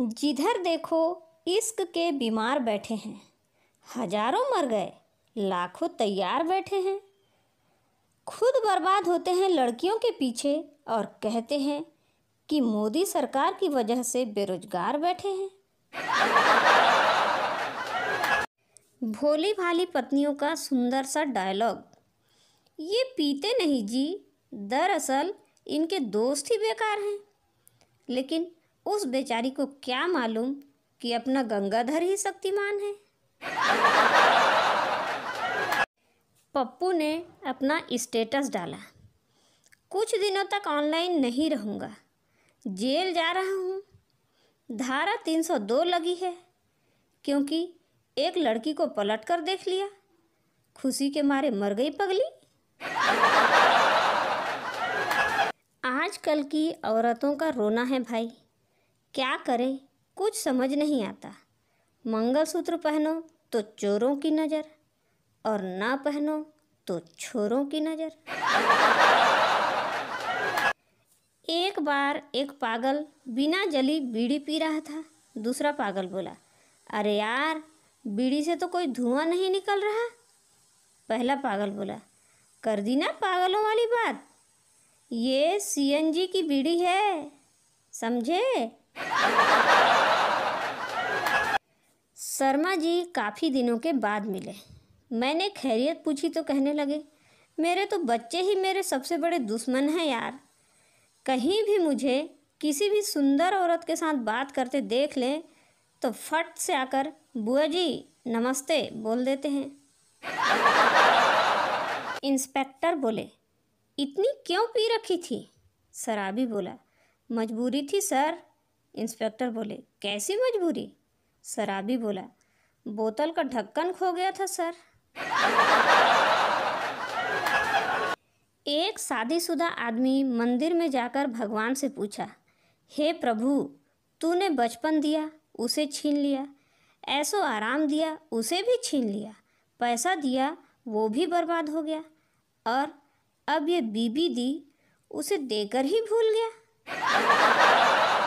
जिधर देखो इश्क के बीमार बैठे हैं हजारों मर गए लाखों तैयार बैठे हैं खुद बर्बाद होते हैं लड़कियों के पीछे और कहते हैं कि मोदी सरकार की वजह से बेरोजगार बैठे हैं भोली भाली पत्नियों का सुंदर सा डायलॉग ये पीते नहीं जी दरअसल इनके दोस्त ही बेकार हैं लेकिन उस बेचारी को क्या मालूम कि अपना गंगाधर ही शक्तिमान है पप्पू ने अपना स्टेटस डाला कुछ दिनों तक ऑनलाइन नहीं रहूँगा जेल जा रहा हूँ धारा 302 लगी है क्योंकि एक लड़की को पलट कर देख लिया खुशी के मारे मर गई पगली आजकल की औरतों का रोना है भाई क्या करें कुछ समझ नहीं आता मंगलसूत्र पहनो तो चोरों की नज़र और ना पहनो तो छोरों की नज़र एक बार एक पागल बिना जली बीड़ी पी रहा था दूसरा पागल बोला अरे यार बीड़ी से तो कोई धुआं नहीं निकल रहा पहला पागल बोला कर दी ना पागलों वाली बात ये सीएनजी की बीड़ी है समझे शर्मा जी काफ़ी दिनों के बाद मिले मैंने खैरियत पूछी तो कहने लगे मेरे तो बच्चे ही मेरे सबसे बड़े दुश्मन हैं यार कहीं भी मुझे किसी भी सुंदर औरत के साथ बात करते देख लें तो फट से आकर बुआ जी नमस्ते बोल देते हैं इंस्पेक्टर बोले इतनी क्यों पी रखी थी शराबी बोला मजबूरी थी सर इंस्पेक्टर बोले कैसी मजबूरी शराबी बोला बोतल का ढक्कन खो गया था सर एक शादीशुदा आदमी मंदिर में जाकर भगवान से पूछा हे प्रभु तूने बचपन दिया उसे छीन लिया ऐसो आराम दिया उसे भी छीन लिया पैसा दिया वो भी बर्बाद हो गया और अब ये बीबी दी उसे देकर ही भूल गया